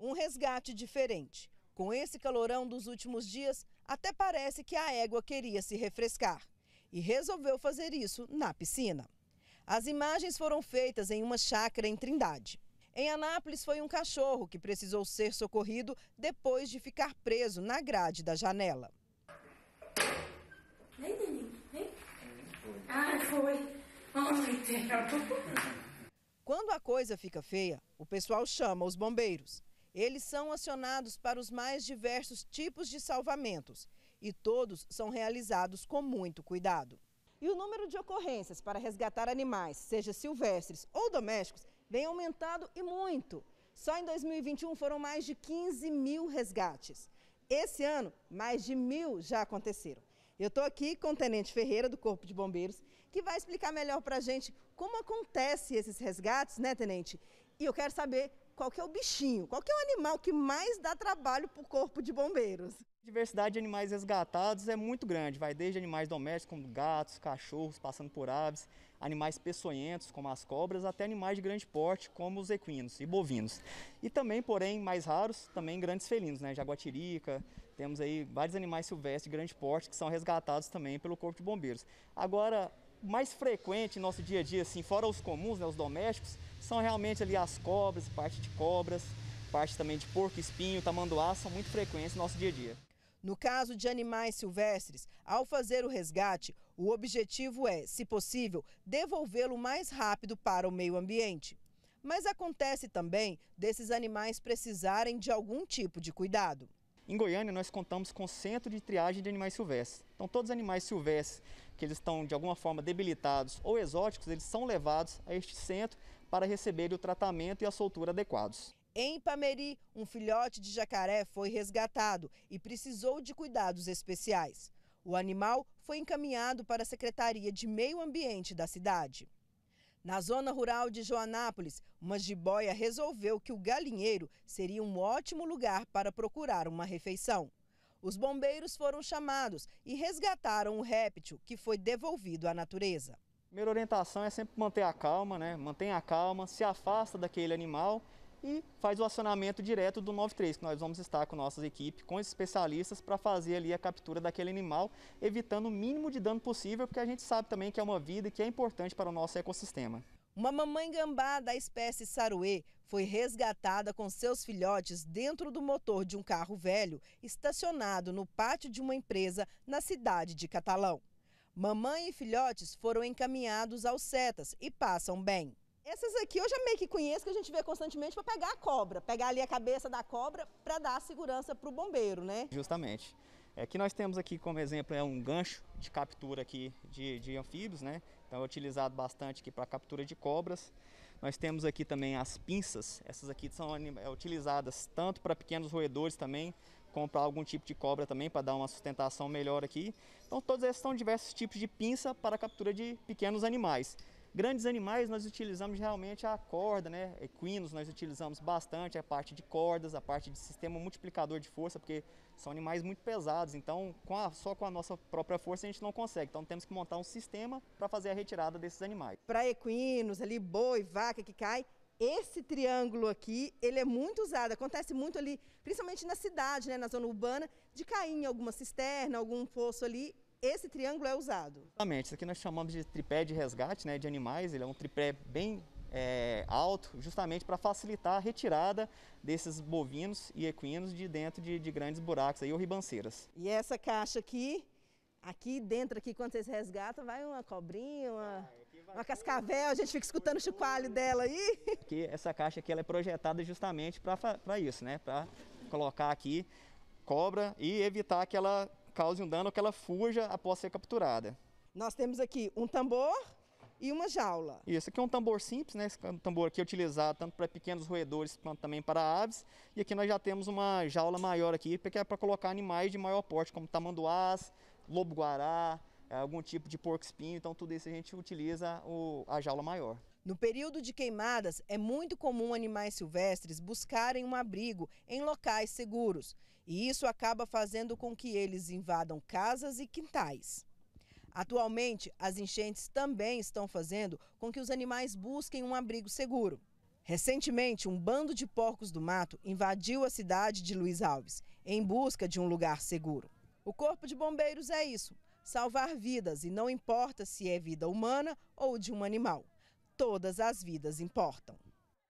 um resgate diferente. Com esse calorão dos últimos dias, até parece que a égua queria se refrescar e resolveu fazer isso na piscina. As imagens foram feitas em uma chácara em Trindade. Em Anápolis, foi um cachorro que precisou ser socorrido depois de ficar preso na grade da janela. Vem, vem. foi. Quando a coisa fica feia, o pessoal chama os bombeiros. Eles são acionados para os mais diversos tipos de salvamentos e todos são realizados com muito cuidado. E o número de ocorrências para resgatar animais, seja silvestres ou domésticos, vem aumentado e muito. Só em 2021 foram mais de 15 mil resgates. Esse ano, mais de mil já aconteceram. Eu estou aqui com o Tenente Ferreira, do Corpo de Bombeiros, que vai explicar melhor para a gente como acontece esses resgates, né, Tenente? E eu quero saber qual que é o bichinho, qual que é o animal que mais dá trabalho para o corpo de bombeiros. A diversidade de animais resgatados é muito grande, vai desde animais domésticos como gatos, cachorros, passando por aves, animais peçonhentos como as cobras, até animais de grande porte como os equinos e bovinos. E também, porém, mais raros, também grandes felinos, né? Jaguatirica, temos aí vários animais silvestres de grande porte que são resgatados também pelo Corpo de Bombeiros. Agora, mais frequente em nosso dia a dia, assim, fora os comuns, né, os domésticos, são realmente ali as cobras, parte de cobras, parte também de porco-espinho, tamanduá, são muito frequentes no nosso dia a dia. No caso de animais silvestres, ao fazer o resgate, o objetivo é, se possível, devolvê-lo mais rápido para o meio ambiente. Mas acontece também desses animais precisarem de algum tipo de cuidado. Em Goiânia, nós contamos com o Centro de Triagem de Animais Silvestres. Então, todos os animais silvestres que eles estão, de alguma forma, debilitados ou exóticos, eles são levados a este centro para receber o tratamento e a soltura adequados. Em Pameri, um filhote de jacaré foi resgatado e precisou de cuidados especiais. O animal foi encaminhado para a Secretaria de Meio Ambiente da cidade. Na zona rural de Joanápolis, uma jiboia resolveu que o galinheiro seria um ótimo lugar para procurar uma refeição. Os bombeiros foram chamados e resgataram o réptil, que foi devolvido à natureza. Primeira orientação é sempre manter a calma, né? Mantenha a calma, se afasta daquele animal e faz o acionamento direto do 93, que nós vamos estar com nossas equipes, com os especialistas, para fazer ali a captura daquele animal, evitando o mínimo de dano possível, porque a gente sabe também que é uma vida que é importante para o nosso ecossistema. Uma mamãe gambá da espécie saruê foi resgatada com seus filhotes dentro do motor de um carro velho estacionado no pátio de uma empresa na cidade de Catalão. Mamãe e filhotes foram encaminhados aos setas e passam bem. Essas aqui eu já meio que conheço, que a gente vê constantemente para pegar a cobra, pegar ali a cabeça da cobra para dar segurança para o bombeiro, né? Justamente. É que nós temos aqui como exemplo é um gancho de captura aqui de, de anfíbios, né? Então é utilizado bastante aqui para captura de cobras. Nós temos aqui também as pinças, essas aqui são é, utilizadas tanto para pequenos roedores também, comprar algum tipo de cobra também para dar uma sustentação melhor aqui. Então todos esses são diversos tipos de pinça para a captura de pequenos animais. Grandes animais nós utilizamos realmente a corda, né? Equinos nós utilizamos bastante, a parte de cordas, a parte de sistema multiplicador de força, porque são animais muito pesados, então com a, só com a nossa própria força a gente não consegue. Então temos que montar um sistema para fazer a retirada desses animais. Para equinos, ali boi, vaca que cai, esse triângulo aqui, ele é muito usado, acontece muito ali, principalmente na cidade, né, na zona urbana, de cair em alguma cisterna, algum poço ali, esse triângulo é usado. Exatamente, isso aqui nós chamamos de tripé de resgate né, de animais, ele é um tripé bem é, alto, justamente para facilitar a retirada desses bovinos e equinos de dentro de, de grandes buracos aí, ou ribanceiras. E essa caixa aqui, aqui dentro, aqui, quando vocês resgatam, vai uma cobrinha, uma... Ah, é uma cascavel, a gente fica escutando o chocalho dela aí. essa caixa aqui ela é projetada justamente para isso, né? Para colocar aqui cobra e evitar que ela cause um dano, que ela fuja após ser capturada. Nós temos aqui um tambor e uma jaula. Isso aqui é um tambor simples, né? Esse tambor aqui é utilizado tanto para pequenos roedores quanto também para aves. E aqui nós já temos uma jaula maior aqui, porque é para colocar animais de maior porte, como tamanduás, lobo-guará, é, algum tipo de porco espinho, então tudo isso a gente utiliza o, a jaula maior. No período de queimadas, é muito comum animais silvestres buscarem um abrigo em locais seguros. E isso acaba fazendo com que eles invadam casas e quintais. Atualmente, as enchentes também estão fazendo com que os animais busquem um abrigo seguro. Recentemente, um bando de porcos do mato invadiu a cidade de Luiz Alves, em busca de um lugar seguro. O Corpo de Bombeiros é isso salvar vidas e não importa se é vida humana ou de um animal. Todas as vidas importam.